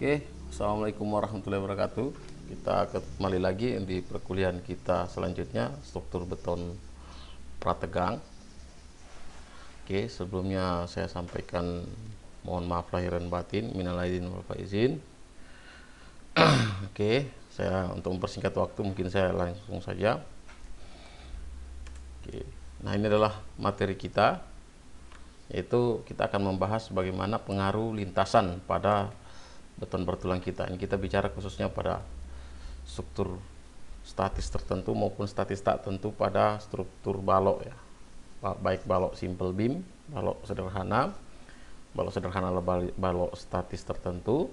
Oke, Assalamualaikum warahmatullahi wabarakatuh. Kita kembali lagi di perkuliahan kita selanjutnya struktur beton prategang. Oke, sebelumnya saya sampaikan mohon maaf lahir dan batin, minal aidin wal faizin. Oke, saya untuk mempersingkat waktu mungkin saya langsung saja. Oke. Nah, ini adalah materi kita yaitu kita akan membahas bagaimana pengaruh lintasan pada beton bertulang kita. Ini kita bicara khususnya pada struktur statis tertentu maupun statis tak tentu pada struktur balok ya. Baik balok simple beam, balok sederhana, balok sederhana balok statis tertentu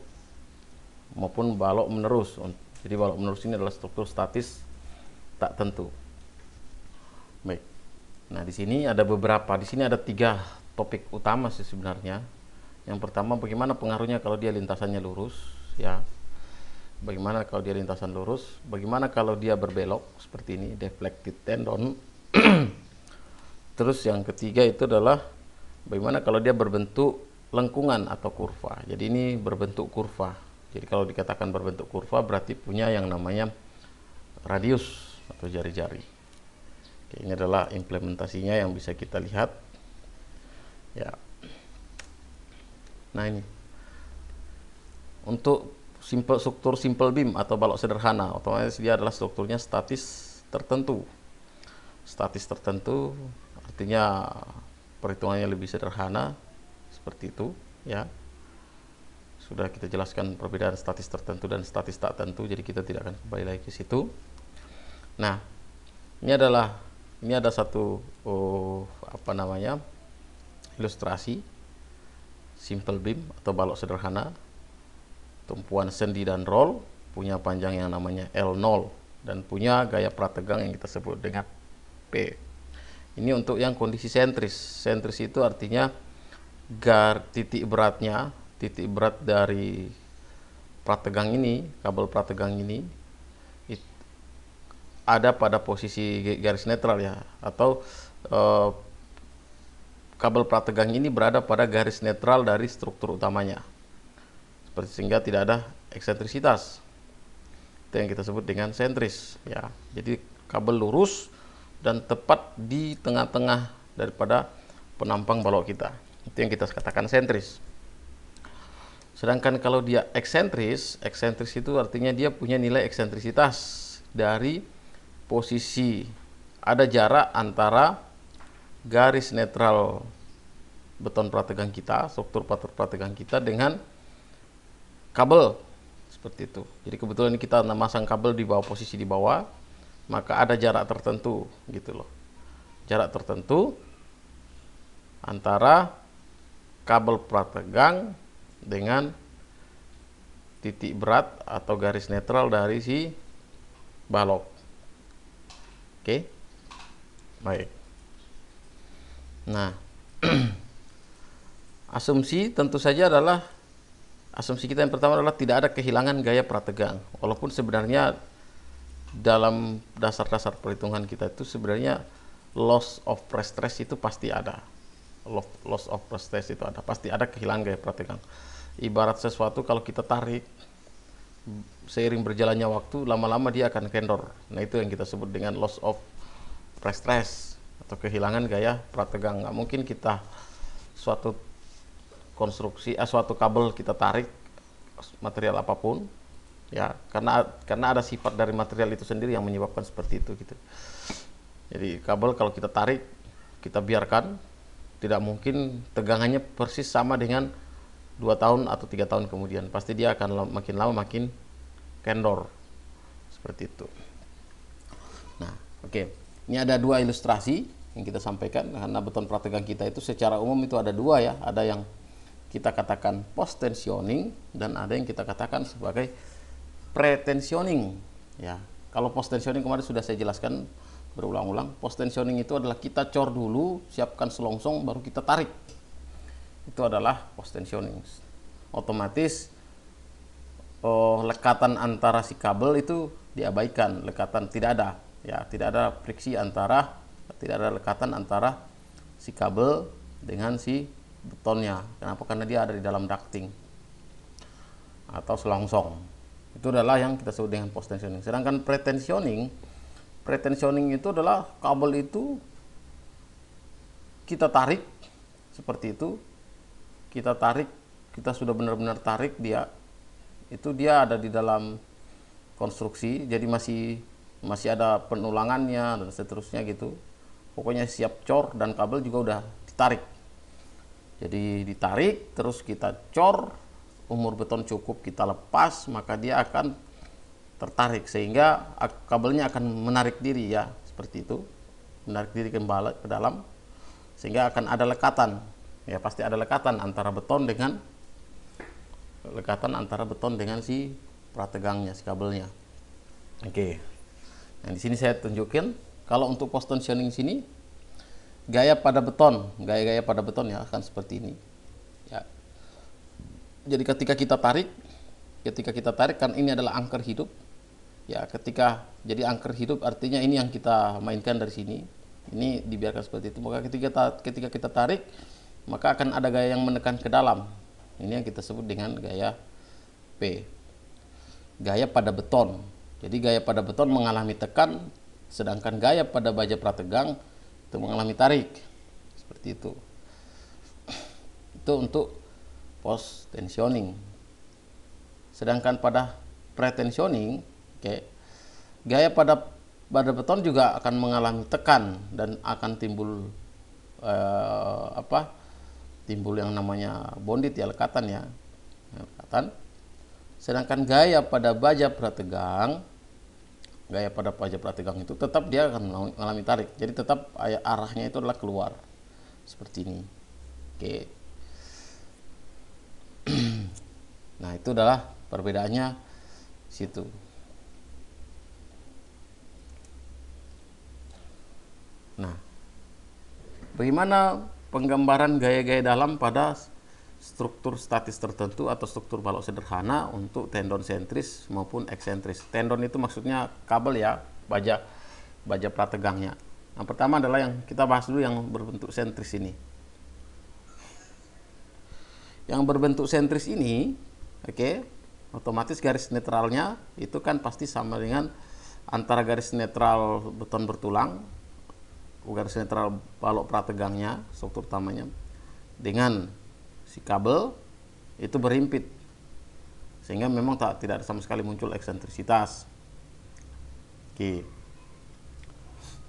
maupun balok menerus. Jadi balok menerus ini adalah struktur statis tak tentu. Baik. Nah, di sini ada beberapa, di sini ada tiga topik utama sih sebenarnya yang pertama bagaimana pengaruhnya kalau dia lintasannya lurus ya. Bagaimana kalau dia lintasan lurus? Bagaimana kalau dia berbelok seperti ini deflected tendon? Terus yang ketiga itu adalah bagaimana kalau dia berbentuk lengkungan atau kurva. Jadi ini berbentuk kurva. Jadi kalau dikatakan berbentuk kurva berarti punya yang namanya radius atau jari-jari. ini adalah implementasinya yang bisa kita lihat. Ya, Nah ini untuk simple struktur simple beam atau balok sederhana otomatis dia adalah strukturnya statis tertentu statis tertentu artinya perhitungannya lebih sederhana seperti itu ya sudah kita jelaskan perbedaan statis tertentu dan statis tak tentu jadi kita tidak akan kembali lagi ke situ nah ini adalah ini ada satu oh, apa namanya ilustrasi simple beam atau balok sederhana tumpuan sendi dan roll punya panjang yang namanya L0 dan punya gaya prategang yang kita sebut dengan P ini untuk yang kondisi sentris sentris itu artinya gar titik beratnya titik berat dari prategang ini kabel prategang ini ada pada posisi garis netral ya atau uh, kabel prategang ini berada pada garis netral dari struktur utamanya. Seperti sehingga tidak ada eksentrisitas. Itu yang kita sebut dengan sentris ya. Jadi kabel lurus dan tepat di tengah-tengah daripada penampang balok kita. Itu yang kita katakan sentris. Sedangkan kalau dia eksentris, eksentris itu artinya dia punya nilai eksentrisitas dari posisi ada jarak antara garis netral beton prategang kita, struktur prategang kita dengan kabel seperti itu. Jadi kebetulan kita memasang kabel di bawah posisi di bawah, maka ada jarak tertentu gitu loh. Jarak tertentu antara kabel prategang dengan titik berat atau garis netral dari si balok. Oke. Okay? Baik. Nah, asumsi tentu saja adalah asumsi kita yang pertama adalah tidak ada kehilangan gaya prategang. Walaupun sebenarnya dalam dasar-dasar perhitungan kita itu sebenarnya loss of stress itu pasti ada. Loss of stress itu ada, pasti ada kehilangan gaya prategang. Ibarat sesuatu kalau kita tarik seiring berjalannya waktu lama-lama dia akan kendor. Nah, itu yang kita sebut dengan loss of stress atau kehilangan gaya prategang nggak mungkin kita suatu konstruksi eh, suatu kabel kita tarik material apapun ya karena karena ada sifat dari material itu sendiri yang menyebabkan seperti itu gitu jadi kabel kalau kita tarik kita biarkan tidak mungkin tegangannya persis sama dengan dua tahun atau tiga tahun kemudian pasti dia akan makin lama makin kendor seperti itu nah oke okay. ini ada dua ilustrasi yang kita sampaikan karena beton prategang kita itu secara umum itu ada dua ya ada yang kita katakan post tensioning dan ada yang kita katakan sebagai pretensioning ya kalau post tensioning kemarin sudah saya jelaskan berulang-ulang post tensioning itu adalah kita cor dulu siapkan selongsong baru kita tarik itu adalah post tensioning otomatis oh, lekatan antara si kabel itu diabaikan lekatan tidak ada ya tidak ada friksi antara tidak ada lekatan antara si kabel dengan si betonnya. Kenapa? Karena dia ada di dalam ducting atau selongsong. Itu adalah yang kita sebut dengan post tensioning. Sedangkan pretensioning, pretensioning itu adalah kabel itu kita tarik seperti itu, kita tarik, kita sudah benar-benar tarik dia, itu dia ada di dalam konstruksi, jadi masih masih ada penulangannya dan seterusnya gitu pokoknya siap cor dan kabel juga udah ditarik jadi ditarik terus kita cor umur beton cukup kita lepas maka dia akan tertarik sehingga kabelnya akan menarik diri ya seperti itu menarik diri kembali ke dalam sehingga akan ada lekatan ya pasti ada lekatan antara beton dengan lekatan antara beton dengan si prategangnya si kabelnya oke okay. nah di sini saya tunjukin kalau untuk post tensioning sini, gaya pada beton, gaya-gaya pada beton ya akan seperti ini. Ya. Jadi ketika kita tarik, ketika kita tarik kan ini adalah angker hidup. Ya, ketika jadi angker hidup artinya ini yang kita mainkan dari sini. Ini dibiarkan seperti itu. Maka ketika kita, ketika kita tarik, maka akan ada gaya yang menekan ke dalam. Ini yang kita sebut dengan gaya P. Gaya pada beton. Jadi gaya pada beton mengalami tekan Sedangkan gaya pada baja prategang itu mengalami tarik. Seperti itu. Itu untuk post tensioning. Sedangkan pada pretensioning, oke, okay, gaya pada pada beton juga akan mengalami tekan dan akan timbul eh, apa? timbul yang namanya bondit ya lekatan ya. Lekatan. Sedangkan gaya pada baja prategang gaya pada pajak tegang itu tetap dia akan mengalami tarik. Jadi tetap arahnya itu adalah keluar. Seperti ini. Oke. nah, itu adalah perbedaannya situ. Nah, bagaimana penggambaran gaya-gaya dalam pada struktur statis tertentu atau struktur balok sederhana untuk tendon sentris maupun eksentris. Tendon itu maksudnya kabel ya, baja baja prategangnya. Yang pertama adalah yang kita bahas dulu yang berbentuk sentris ini. Yang berbentuk sentris ini, oke, okay, otomatis garis netralnya itu kan pasti sama dengan antara garis netral beton bertulang, garis netral balok prategangnya, struktur utamanya, dengan si kabel itu berimpit sehingga memang tak tidak sama sekali muncul eksentrisitas. Oke.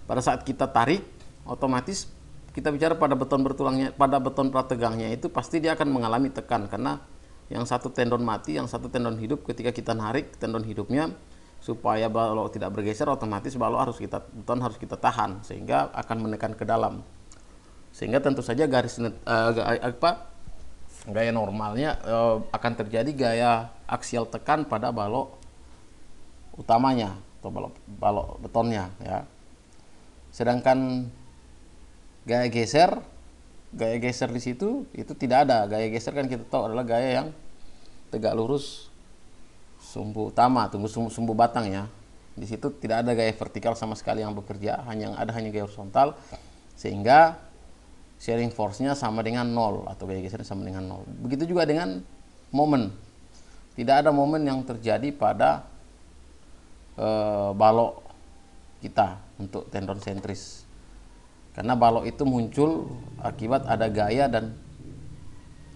Pada saat kita tarik otomatis kita bicara pada beton bertulangnya pada beton prategangnya itu pasti dia akan mengalami tekan karena yang satu tendon mati, yang satu tendon hidup ketika kita narik tendon hidupnya supaya balok tidak bergeser otomatis balok harus kita beton harus kita tahan sehingga akan menekan ke dalam sehingga tentu saja garis uh, apa gaya normalnya eh, akan terjadi gaya aksial tekan pada balok utamanya atau balok, balok betonnya ya. Sedangkan gaya geser gaya geser di situ itu tidak ada. Gaya geser kan kita tahu adalah gaya yang tegak lurus sumbu utama, tunggu sumbu, sumbu batang ya. Di situ tidak ada gaya vertikal sama sekali yang bekerja, hanya ada hanya gaya horizontal sehingga sharing force-nya sama dengan nol atau gaya geser sama dengan nol. Begitu juga dengan momen. Tidak ada momen yang terjadi pada e, eh, balok kita untuk tendon sentris. Karena balok itu muncul akibat ada gaya dan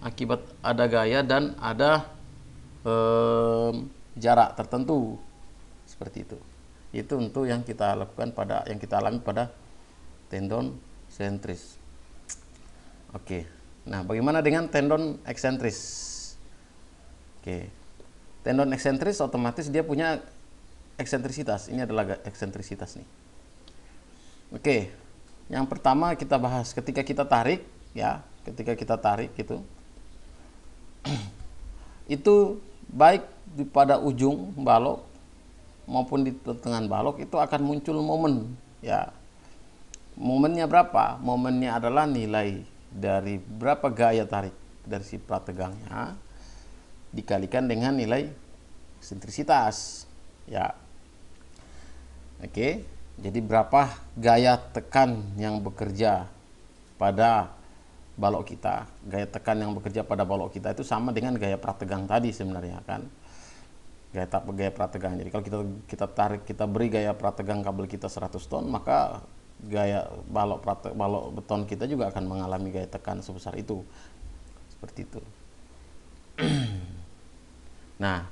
akibat ada gaya dan ada e, jarak tertentu seperti itu itu untuk yang kita lakukan pada yang kita alami pada tendon sentris Oke. Nah, bagaimana dengan tendon eksentris? Oke. Tendon eksentris otomatis dia punya eksentrisitas. Ini adalah eksentrisitas nih. Oke. Yang pertama kita bahas ketika kita tarik ya, ketika kita tarik gitu. itu baik di pada ujung balok maupun di tengah balok itu akan muncul momen ya momennya berapa momennya adalah nilai dari berapa gaya tarik dari si prategangnya dikalikan dengan nilai sentrisitas ya oke okay. jadi berapa gaya tekan yang bekerja pada balok kita gaya tekan yang bekerja pada balok kita itu sama dengan gaya prategang tadi sebenarnya kan gaya gaya prategang jadi kalau kita kita tarik kita beri gaya prategang kabel kita 100 ton maka gaya balok praktek, balok beton kita juga akan mengalami gaya tekan sebesar itu seperti itu nah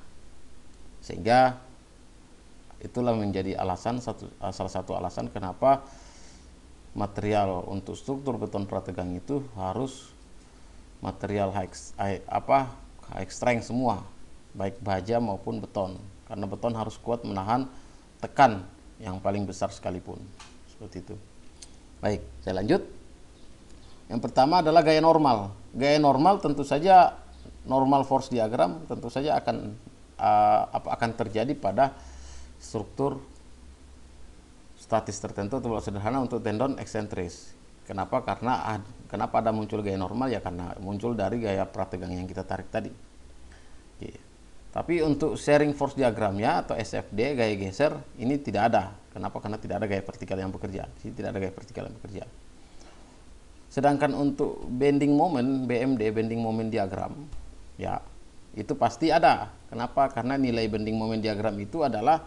sehingga itulah menjadi alasan satu eh, salah satu alasan kenapa material untuk struktur beton prategang itu harus material high, high apa high strength semua baik baja maupun beton karena beton harus kuat menahan tekan yang paling besar sekalipun seperti itu baik saya lanjut yang pertama adalah gaya normal gaya normal tentu saja normal force diagram tentu saja akan uh, apa akan terjadi pada struktur statis tertentu atau sederhana untuk tendon eksentris Kenapa? Karena ah kenapa ada muncul gaya normal ya karena muncul dari gaya prategang yang kita tarik tadi. Tapi untuk sharing force diagramnya atau SFD gaya geser ini tidak ada. Kenapa? Karena tidak ada gaya vertikal yang bekerja. Di sini tidak ada gaya vertikal yang bekerja. Sedangkan untuk bending moment BMD, bending moment diagram, ya itu pasti ada. Kenapa? Karena nilai bending moment diagram itu adalah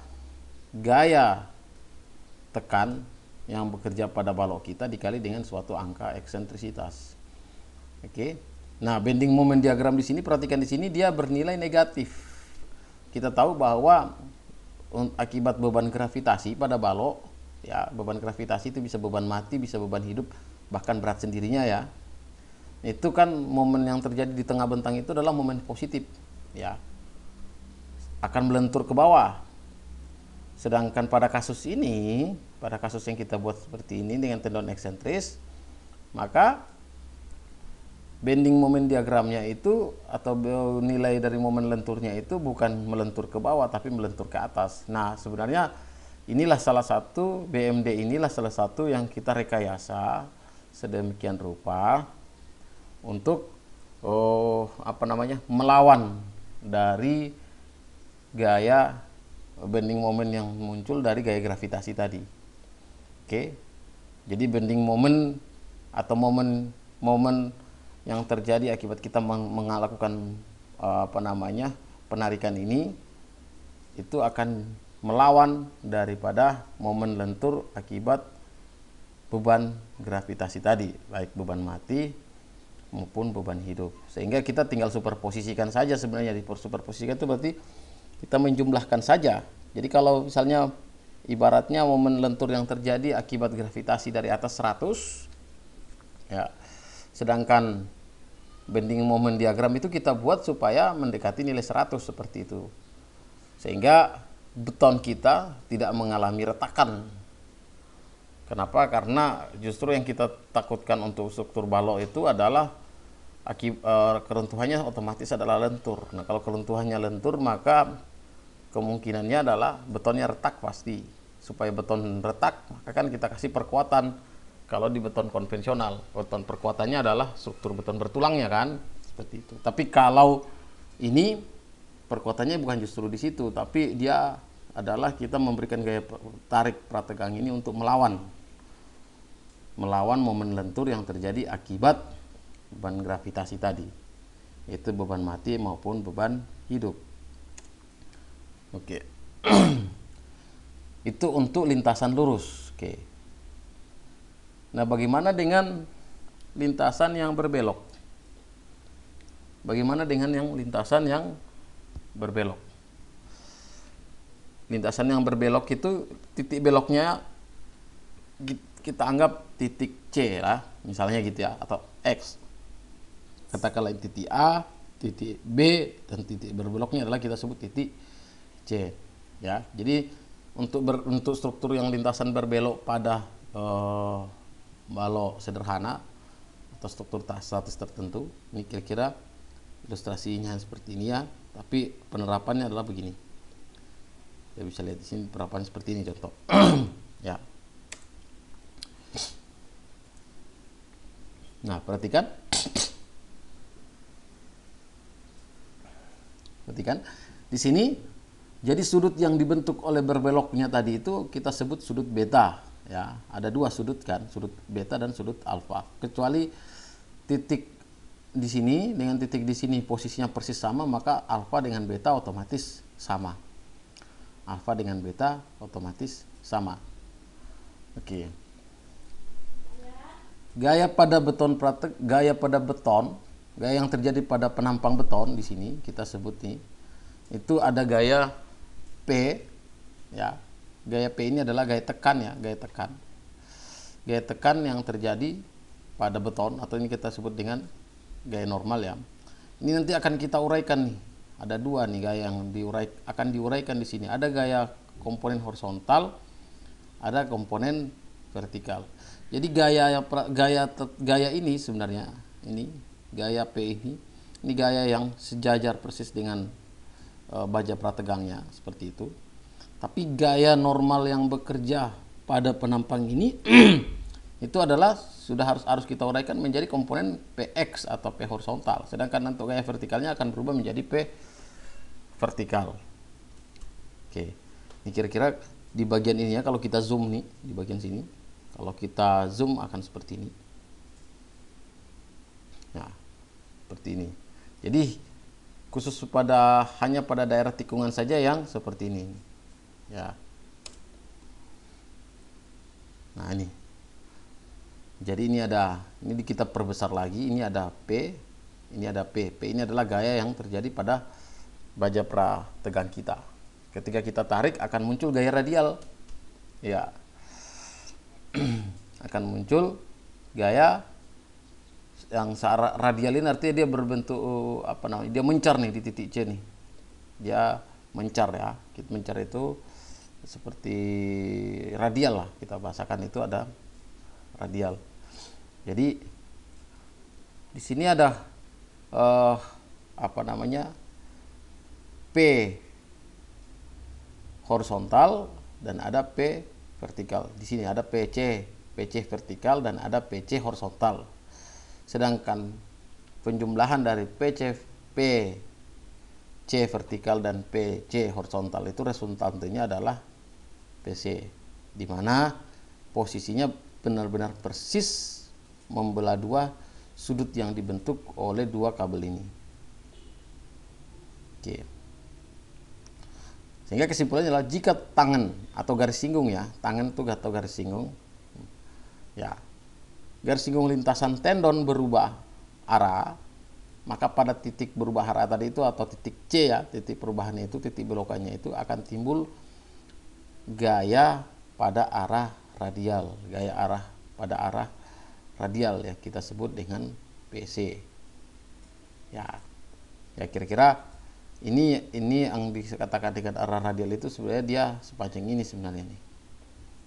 gaya tekan yang bekerja pada balok kita dikali dengan suatu angka eksentrisitas. Oke. Okay? Nah, bending moment diagram di sini perhatikan di sini dia bernilai negatif. Kita tahu bahwa akibat beban gravitasi pada balok ya beban gravitasi itu bisa beban mati bisa beban hidup bahkan berat sendirinya ya itu kan momen yang terjadi di tengah bentang itu adalah momen positif ya akan melentur ke bawah sedangkan pada kasus ini pada kasus yang kita buat seperti ini dengan tendon eksentris maka bending momen diagramnya itu atau nilai dari momen lenturnya itu bukan melentur ke bawah tapi melentur ke atas. Nah, sebenarnya inilah salah satu BMD inilah salah satu yang kita rekayasa sedemikian rupa untuk oh apa namanya? melawan dari gaya bending momen yang muncul dari gaya gravitasi tadi. Oke. Jadi bending momen atau momen momen yang terjadi akibat kita melakukan eh, apa namanya penarikan ini itu akan melawan daripada momen lentur akibat beban gravitasi tadi baik beban mati maupun beban hidup sehingga kita tinggal superposisikan saja sebenarnya di superposisikan itu berarti kita menjumlahkan saja jadi kalau misalnya ibaratnya momen lentur yang terjadi akibat gravitasi dari atas 100 ya Sedangkan bending moment diagram itu kita buat supaya mendekati nilai 100 seperti itu. Sehingga beton kita tidak mengalami retakan. Kenapa? Karena justru yang kita takutkan untuk struktur balok itu adalah akib, e, keruntuhannya otomatis adalah lentur. Nah, kalau keruntuhannya lentur maka kemungkinannya adalah betonnya retak pasti. Supaya beton retak, maka kan kita kasih perkuatan kalau di beton konvensional beton perkuatannya adalah struktur beton bertulangnya kan seperti itu tapi kalau ini perkuatannya bukan justru di situ tapi dia adalah kita memberikan gaya tarik prategang ini untuk melawan melawan momen lentur yang terjadi akibat beban gravitasi tadi itu beban mati maupun beban hidup oke okay. itu untuk lintasan lurus oke okay. Nah, bagaimana dengan lintasan yang berbelok? Bagaimana dengan yang lintasan yang berbelok? Lintasan yang berbelok itu titik beloknya kita anggap titik C lah, misalnya gitu ya, atau X. Katakanlah titik A, titik B, dan titik berbeloknya adalah kita sebut titik C. Ya, jadi untuk ber, untuk struktur yang lintasan berbelok pada eh, balok sederhana atau struktur status tertentu ini kira-kira ilustrasinya seperti ini ya tapi penerapannya adalah begini Ya bisa lihat di sini penerapan seperti ini contoh ya nah perhatikan perhatikan di sini jadi sudut yang dibentuk oleh berbeloknya tadi itu kita sebut sudut beta ya ada dua sudut kan sudut beta dan sudut alfa kecuali titik di sini dengan titik di sini posisinya persis sama maka alfa dengan beta otomatis sama alfa dengan beta otomatis sama oke gaya pada beton praktek gaya pada beton gaya yang terjadi pada penampang beton di sini kita sebut nih itu ada gaya P ya Gaya P ini adalah gaya tekan ya, gaya tekan. Gaya tekan yang terjadi pada beton atau ini kita sebut dengan gaya normal ya. Ini nanti akan kita uraikan nih. Ada dua nih gaya yang diurai akan diuraikan di sini. Ada gaya komponen horizontal, ada komponen vertikal. Jadi gaya gaya gaya ini sebenarnya ini gaya P ini ini gaya yang sejajar persis dengan eh, baja prategangnya seperti itu. Tapi gaya normal yang bekerja pada penampang ini itu adalah sudah harus harus kita uraikan menjadi komponen PX atau P horizontal. Sedangkan untuk gaya vertikalnya akan berubah menjadi P vertikal. Oke. Ini kira-kira di bagian ini ya kalau kita zoom nih di bagian sini. Kalau kita zoom akan seperti ini. Nah, seperti ini. Jadi khusus pada hanya pada daerah tikungan saja yang seperti ini ya nah ini jadi ini ada ini kita perbesar lagi ini ada P ini ada P P ini adalah gaya yang terjadi pada baja pra tegang kita ketika kita tarik akan muncul gaya radial ya akan muncul gaya yang radial ini artinya dia berbentuk uh, apa namanya dia mencar nih di titik C nih dia mencar ya kita mencar itu seperti radial lah kita bahasakan itu ada radial. Jadi di sini ada eh, apa namanya P horizontal dan ada P vertikal. Di sini ada PC, PC vertikal dan ada PC horizontal. Sedangkan penjumlahan dari PC P C vertikal dan PC horizontal itu resultantnya adalah PC di mana posisinya benar-benar persis membelah dua sudut yang dibentuk oleh dua kabel ini. Oke. Sehingga kesimpulannya adalah jika tangan atau garis singgung ya, tangan itu atau garis singgung ya. Garis singgung lintasan tendon berubah arah, maka pada titik berubah arah tadi itu atau titik C ya, titik perubahannya itu, titik belokannya itu akan timbul gaya pada arah radial, gaya arah pada arah radial ya kita sebut dengan PC. Ya. Ya kira-kira ini ini yang dikatakan dengan arah radial itu sebenarnya dia sepanjang ini sebenarnya ini.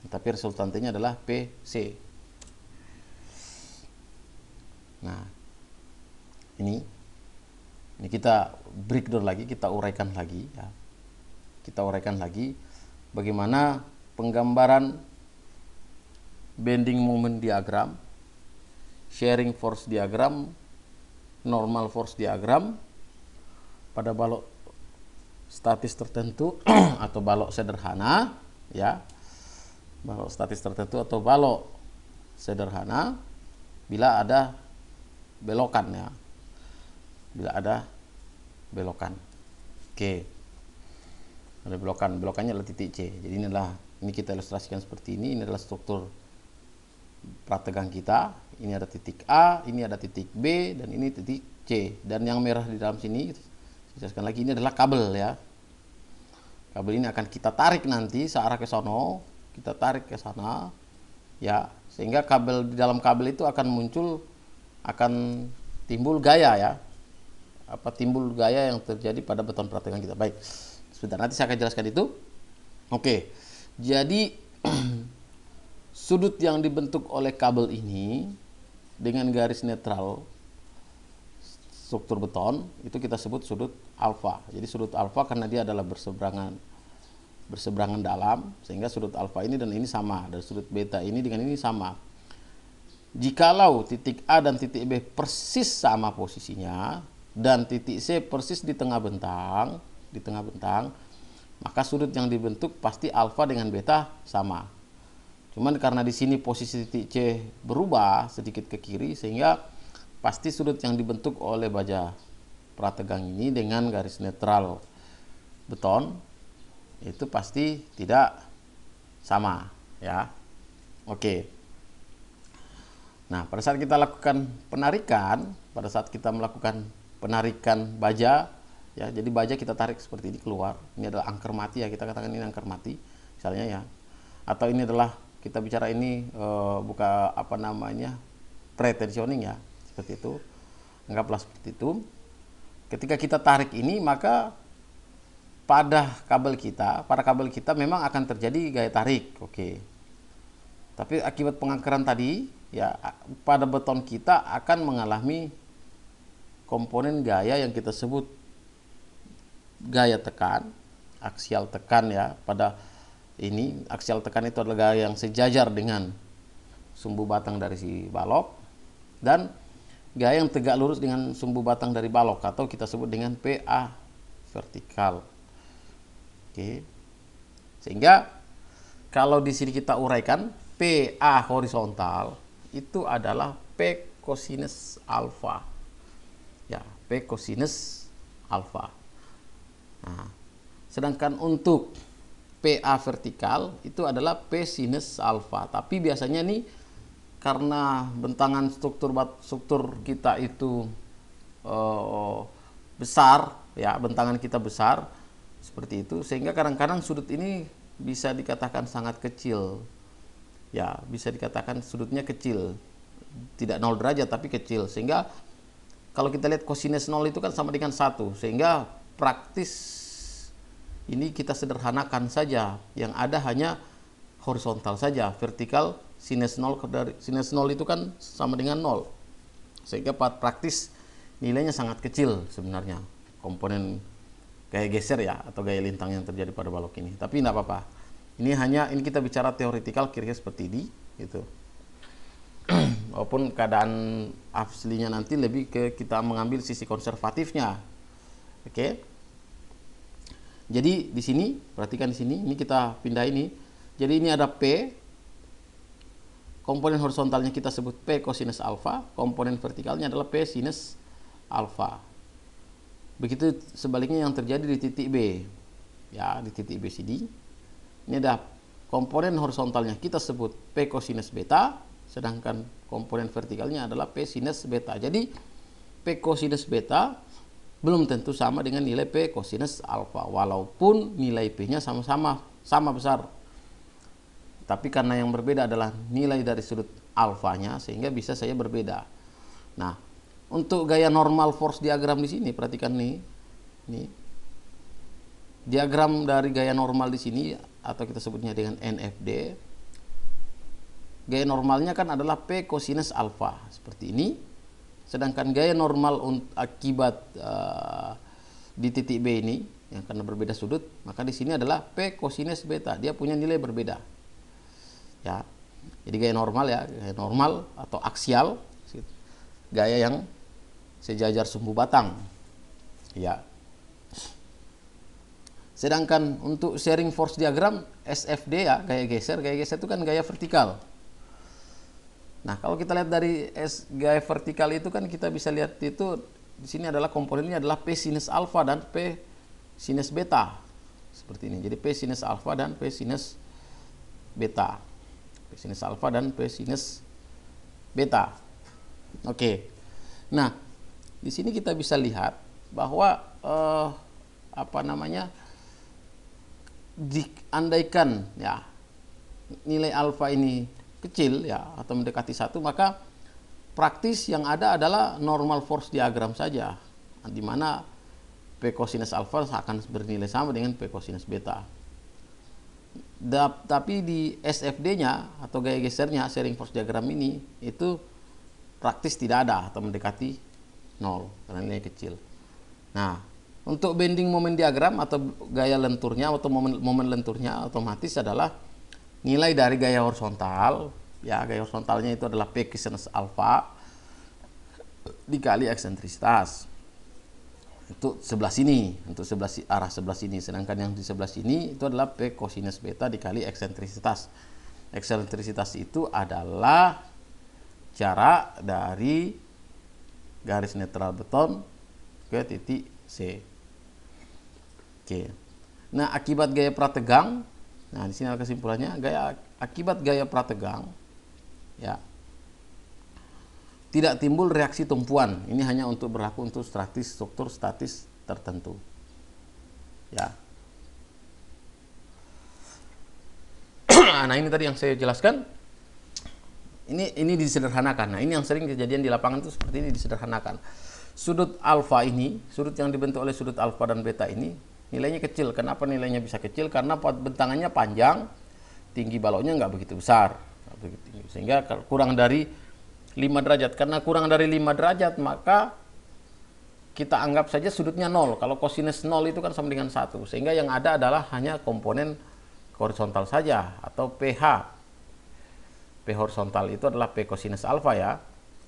Tapi resultantinya adalah PC. Nah, ini ini kita breakdown lagi, kita uraikan lagi ya. Kita uraikan lagi bagaimana penggambaran bending moment diagram, sharing force diagram, normal force diagram pada balok statis tertentu atau balok sederhana ya. Balok statis tertentu atau balok sederhana bila ada belokan ya. Bila ada belokan. Oke. Okay ada blokan blokannya adalah titik C jadi ini adalah ini kita ilustrasikan seperti ini ini adalah struktur prategang kita ini ada titik A ini ada titik B dan ini titik C dan yang merah di dalam sini jelaskan lagi ini adalah kabel ya kabel ini akan kita tarik nanti searah ke sana kita tarik ke sana ya sehingga kabel di dalam kabel itu akan muncul akan timbul gaya ya apa timbul gaya yang terjadi pada beton prategang kita baik Sebentar, nanti saya akan jelaskan itu. Oke, jadi sudut yang dibentuk oleh kabel ini dengan garis netral struktur beton itu kita sebut sudut alfa. Jadi sudut alfa karena dia adalah berseberangan berseberangan dalam sehingga sudut alfa ini dan ini sama dan sudut beta ini dengan ini sama jikalau titik A dan titik B persis sama posisinya dan titik C persis di tengah bentang di tengah bentang, maka sudut yang dibentuk pasti alfa dengan beta sama. Cuman karena di sini posisi titik C berubah sedikit ke kiri sehingga pasti sudut yang dibentuk oleh baja prategang ini dengan garis netral beton itu pasti tidak sama ya. Oke. Nah, pada saat kita lakukan penarikan, pada saat kita melakukan penarikan baja ya jadi baja kita tarik seperti ini keluar ini adalah angker mati ya kita katakan ini angker mati misalnya ya atau ini adalah kita bicara ini e, buka apa namanya pretensioning ya seperti itu anggaplah seperti itu ketika kita tarik ini maka pada kabel kita pada kabel kita memang akan terjadi gaya tarik oke tapi akibat pengangkeran tadi ya pada beton kita akan mengalami komponen gaya yang kita sebut gaya tekan, aksial tekan ya pada ini aksial tekan itu adalah gaya yang sejajar dengan sumbu batang dari si balok dan gaya yang tegak lurus dengan sumbu batang dari balok atau kita sebut dengan PA vertikal. Oke. Sehingga kalau di sini kita uraikan PA horizontal itu adalah P cosinus alfa. Ya, P cosinus alfa. Nah, sedangkan untuk PA vertikal itu adalah P sinus alfa. Tapi biasanya nih karena bentangan struktur struktur kita itu uh, besar, ya bentangan kita besar seperti itu, sehingga kadang-kadang sudut ini bisa dikatakan sangat kecil. Ya, bisa dikatakan sudutnya kecil. Tidak nol derajat tapi kecil. Sehingga kalau kita lihat kosinus nol itu kan sama dengan satu sehingga praktis ini kita sederhanakan saja yang ada hanya horizontal saja vertikal sinus 0 dari sinus 0 itu kan sama dengan 0 sehingga praktis nilainya sangat kecil sebenarnya komponen gaya geser ya atau gaya lintang yang terjadi pada balok ini tapi tidak apa-apa ini hanya ini kita bicara teoritikal kira-kira seperti ini gitu walaupun keadaan aslinya nanti lebih ke kita mengambil sisi konservatifnya Oke. Jadi di sini perhatikan di sini ini kita pindah ini. Jadi ini ada P komponen horizontalnya kita sebut P cosinus alfa, komponen vertikalnya adalah P sinus alfa. Begitu sebaliknya yang terjadi di titik B. Ya, di titik B sini. Ini ada komponen horizontalnya kita sebut P cosinus beta, sedangkan komponen vertikalnya adalah P sinus beta. Jadi P cosinus beta belum tentu sama dengan nilai P kosinus alfa walaupun nilai P-nya sama-sama sama besar tapi karena yang berbeda adalah nilai dari sudut alfanya sehingga bisa saya berbeda nah untuk gaya normal force diagram di sini perhatikan nih nih diagram dari gaya normal di sini atau kita sebutnya dengan NFD gaya normalnya kan adalah P kosinus alfa seperti ini Sedangkan gaya normal akibat uh, di titik B ini, yang karena berbeda sudut, maka di sini adalah P kosinus beta. Dia punya nilai berbeda. Ya, jadi gaya normal ya, gaya normal atau aksial, gaya yang sejajar sumbu batang. Ya. Sedangkan untuk sharing force diagram SFD ya, gaya geser, gaya geser itu kan gaya vertikal. Nah, kalau kita lihat dari S gaya vertikal itu kan kita bisa lihat itu di sini adalah komponennya adalah P sinus alfa dan P sinus beta. Seperti ini. Jadi P sinus alfa dan P sinus beta. P sinus alfa dan P sinus beta. Oke. Okay. Nah, di sini kita bisa lihat bahwa eh, apa namanya? andaikan ya nilai alfa ini kecil ya atau mendekati satu maka praktis yang ada adalah normal force diagram saja di mana P cosinus alpha akan bernilai sama dengan P cosinus beta. Da, tapi di SFD-nya atau gaya gesernya sharing force diagram ini itu praktis tidak ada atau mendekati nol karena nilai kecil. Nah, untuk bending momen diagram atau gaya lenturnya atau momen, momen lenturnya otomatis adalah nilai dari gaya horizontal ya gaya horizontalnya itu adalah P sinus alpha dikali eksentrisitas untuk sebelah sini untuk sebelah arah sebelah sini sedangkan yang di sebelah sini itu adalah P kosinus beta dikali eksentrisitas eksentrisitas itu adalah jarak dari garis netral beton ke titik C oke nah akibat gaya prategang Nah, di sini ada kesimpulannya, gaya akibat gaya prategang ya. Tidak timbul reaksi tumpuan. Ini hanya untuk berlaku untuk statis struktur statis tertentu. Ya. nah, ini tadi yang saya jelaskan. Ini ini disederhanakan. Nah, ini yang sering kejadian di lapangan itu seperti ini disederhanakan. Sudut alfa ini, sudut yang dibentuk oleh sudut alfa dan beta ini nilainya kecil. Kenapa nilainya bisa kecil? Karena bentangannya panjang, tinggi baloknya nggak begitu besar. Sehingga kurang dari 5 derajat. Karena kurang dari 5 derajat, maka kita anggap saja sudutnya 0. Kalau kosinus 0 itu kan sama dengan 1. Sehingga yang ada adalah hanya komponen horizontal saja atau pH. P horizontal itu adalah P kosinus alfa ya.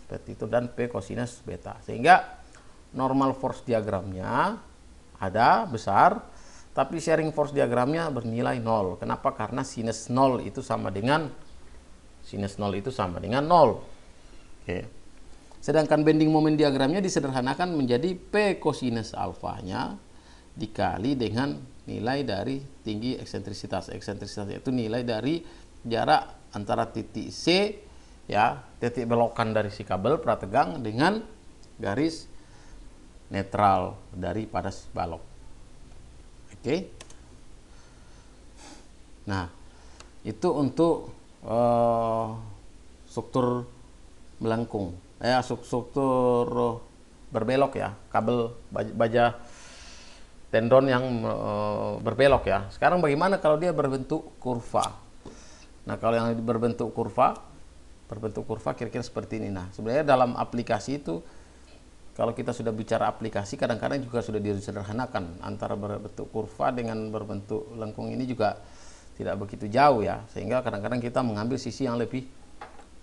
Seperti itu dan P kosinus beta. Sehingga normal force diagramnya ada besar tapi sharing force diagramnya bernilai nol. Kenapa? Karena sinus nol itu sama dengan sinus nol itu sama dengan nol. Oke. Okay. Sedangkan bending moment diagramnya disederhanakan menjadi P kosinus alfanya dikali dengan nilai dari tinggi eksentrisitas. Eksentrisitas itu nilai dari jarak antara titik C ya, titik belokan dari si kabel prategang dengan garis netral dari si balok. Oke. Okay? Nah, itu untuk uh, struktur melengkung. Eh struktur berbelok ya, kabel baja, baja tendon yang uh, berbelok ya. Sekarang bagaimana kalau dia berbentuk kurva? Nah, kalau yang berbentuk kurva, berbentuk kurva kira-kira seperti ini. Nah, sebenarnya dalam aplikasi itu kalau kita sudah bicara aplikasi kadang-kadang juga sudah disederhanakan antara berbentuk kurva dengan berbentuk lengkung ini juga tidak begitu jauh ya sehingga kadang-kadang kita mengambil sisi yang lebih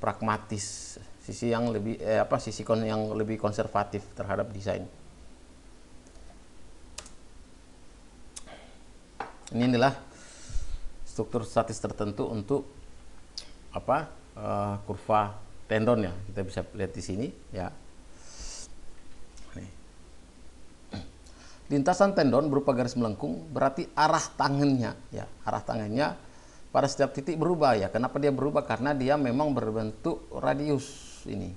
pragmatis sisi yang lebih eh, apa sisi kon yang lebih konservatif terhadap desain ini adalah struktur statis tertentu untuk apa uh, kurva tendon ya kita bisa lihat di sini ya Lintasan tendon berupa garis melengkung berarti arah tangannya ya, arah tangannya pada setiap titik berubah ya. Kenapa dia berubah? Karena dia memang berbentuk radius ini.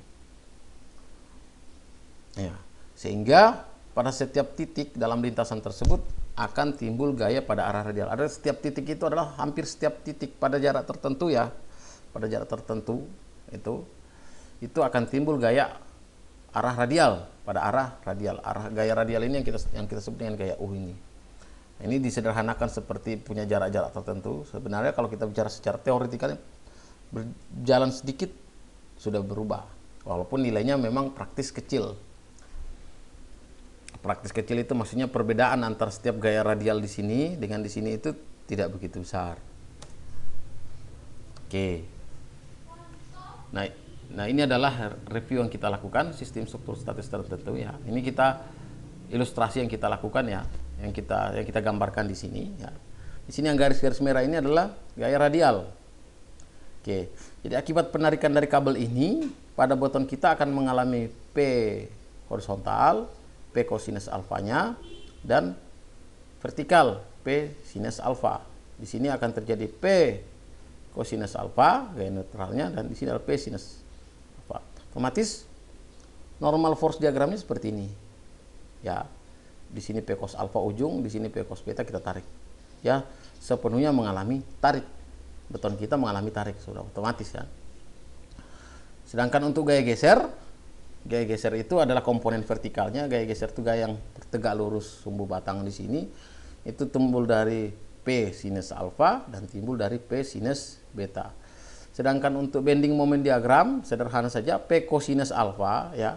Ya. Sehingga pada setiap titik dalam lintasan tersebut akan timbul gaya pada arah radial. Ada setiap titik itu adalah hampir setiap titik pada jarak tertentu ya. Pada jarak tertentu itu itu akan timbul gaya arah radial pada arah radial. Arah gaya radial ini yang kita yang kita sebut dengan gaya U ini. Nah, ini disederhanakan seperti punya jarak-jarak tertentu. Sebenarnya kalau kita bicara secara teoritikal berjalan sedikit sudah berubah. Walaupun nilainya memang praktis kecil. Praktis kecil itu maksudnya perbedaan antara setiap gaya radial di sini dengan di sini itu tidak begitu besar. Oke. Nah, Nah ini adalah review yang kita lakukan sistem struktur statis tertentu ya. Ini kita ilustrasi yang kita lakukan ya, yang kita yang kita gambarkan di sini. Ya. Di sini yang garis-garis merah ini adalah gaya radial. Oke, jadi akibat penarikan dari kabel ini pada boton kita akan mengalami P horizontal, P kosinus alfanya, dan vertikal P sinus alfa. Di sini akan terjadi P kosinus alfa, gaya netralnya, dan di sini adalah P sinus otomatis normal force diagramnya seperti ini ya di sini P cos alpha ujung di sini P cos beta kita tarik ya sepenuhnya mengalami tarik beton kita mengalami tarik sudah otomatis ya sedangkan untuk gaya geser gaya geser itu adalah komponen vertikalnya gaya geser itu gaya yang tegak lurus sumbu batang di sini itu timbul dari P sinus alpha dan timbul dari P sinus beta Sedangkan untuk bending moment diagram sederhana saja P cosinus alfa ya.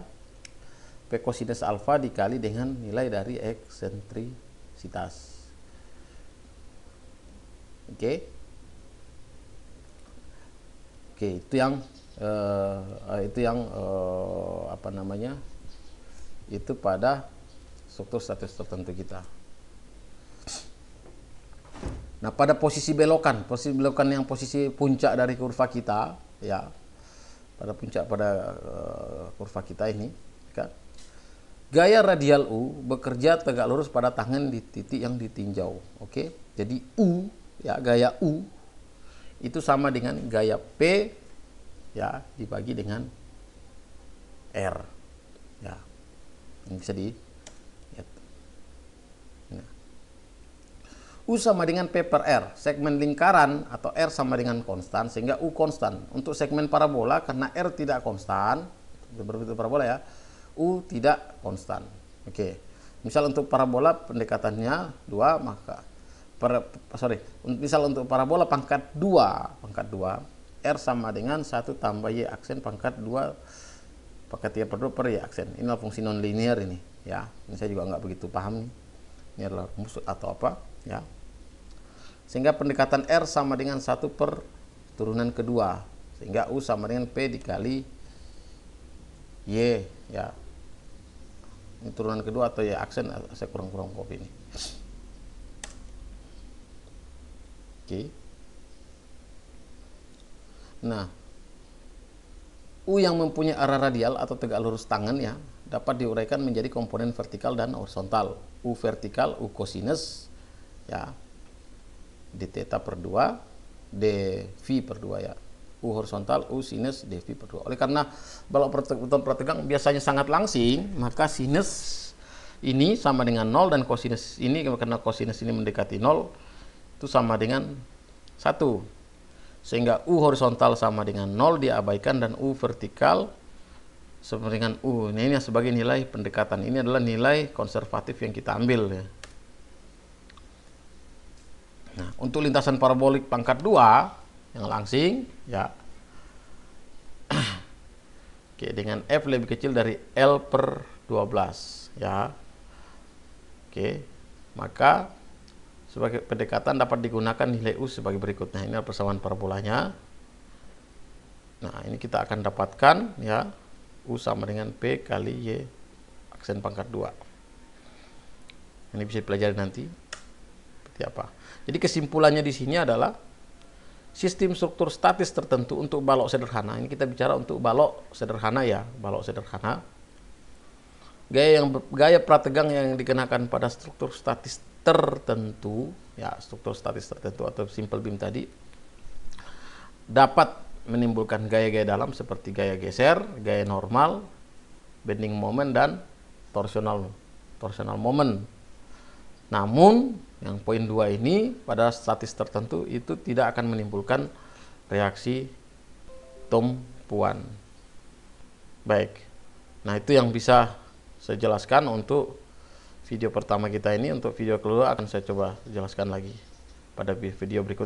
P cosinus alfa dikali dengan nilai dari eksentrisitas. Oke. Okay. Oke, itu yang uh, itu yang uh, apa namanya? Itu pada struktur status tertentu kita. Nah, pada posisi belokan, posisi belokan yang posisi puncak dari kurva kita, ya. Pada puncak pada uh, kurva kita ini, kan. Gaya radial U bekerja tegak lurus pada tangan di titik yang ditinjau. Oke. Jadi U, ya, gaya U itu sama dengan gaya P ya dibagi dengan R. Ya. Ini bisa di U sama dengan P per R. Segmen lingkaran atau R sama dengan konstan, sehingga U konstan. Untuk segmen parabola, karena R tidak konstan, berbentuk parabola ya, U tidak konstan. Oke, okay. misal untuk parabola pendekatannya 2, maka, per, sorry, misal untuk parabola pangkat 2, pangkat 2, R sama dengan 1 tambah Y aksen pangkat 2, pangkat 3 per 2 per Y aksen. Inilah fungsi linear ini, ya. Ini saya juga nggak begitu paham. Ini adalah musuh atau apa ya sehingga pendekatan R sama dengan 1 per turunan kedua sehingga U sama dengan P dikali Y ya ini turunan kedua atau ya aksen saya kurang-kurang kopi ini oke nah U yang mempunyai arah radial atau tegak lurus tangan ya dapat diuraikan menjadi komponen vertikal dan horizontal U vertikal, U kosinus ya d theta per 2 phi per 2 ya U horizontal, U sinus, d phi per 2 oleh karena balok pertemuan pertegang biasanya sangat langsing maka sinus ini sama dengan 0 dan kosinus ini karena kosinus ini mendekati 0 itu sama dengan 1 sehingga U horizontal sama dengan 0 diabaikan dan U vertikal sama dengan U ini sebagai nilai pendekatan ini adalah nilai konservatif yang kita ambil ya Nah, untuk lintasan parabolik pangkat 2 yang langsing ya Oke, dengan F lebih kecil dari L per 12 ya. Oke, maka sebagai pendekatan dapat digunakan nilai U sebagai berikutnya ini persamaan parabolanya. Nah, ini kita akan dapatkan ya U sama dengan P kali Y aksen pangkat 2. Ini bisa dipelajari nanti seperti apa. Jadi kesimpulannya di sini adalah sistem struktur statis tertentu untuk balok sederhana. Ini kita bicara untuk balok sederhana ya, balok sederhana. Gaya yang gaya prategang yang dikenakan pada struktur statis tertentu, ya struktur statis tertentu atau simple beam tadi dapat menimbulkan gaya-gaya dalam seperti gaya geser, gaya normal, bending moment dan torsional torsional moment. Namun yang poin dua ini pada statis tertentu itu tidak akan menimbulkan reaksi tumpuan. Baik. Nah, itu yang bisa saya jelaskan untuk video pertama kita ini. Untuk video kedua akan saya coba jelaskan lagi pada video berikutnya.